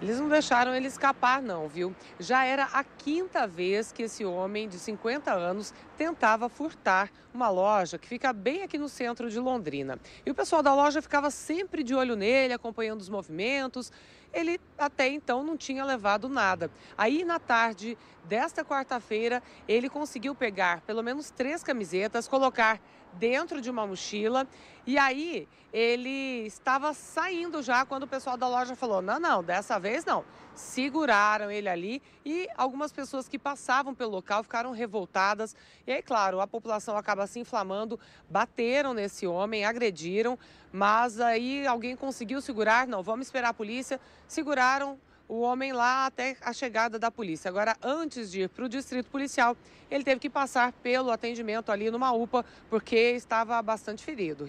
Eles não deixaram ele escapar, não, viu? Já era a quinta vez que esse homem de 50 anos tentava furtar uma loja que fica bem aqui no centro de Londrina. E o pessoal da loja ficava sempre de olho nele, acompanhando os movimentos. Ele até então não tinha levado nada. Aí, na tarde desta quarta-feira, ele conseguiu pegar pelo menos três camisetas, colocar dentro de uma mochila. E aí, ele estava saindo já quando o pessoal da loja falou: não, não, dessa vez vez não. Seguraram ele ali e algumas pessoas que passavam pelo local ficaram revoltadas. E aí, claro, a população acaba se inflamando, bateram nesse homem, agrediram, mas aí alguém conseguiu segurar. Não, vamos esperar a polícia. Seguraram o homem lá até a chegada da polícia. Agora, antes de ir para o distrito policial, ele teve que passar pelo atendimento ali numa UPA, porque estava bastante ferido.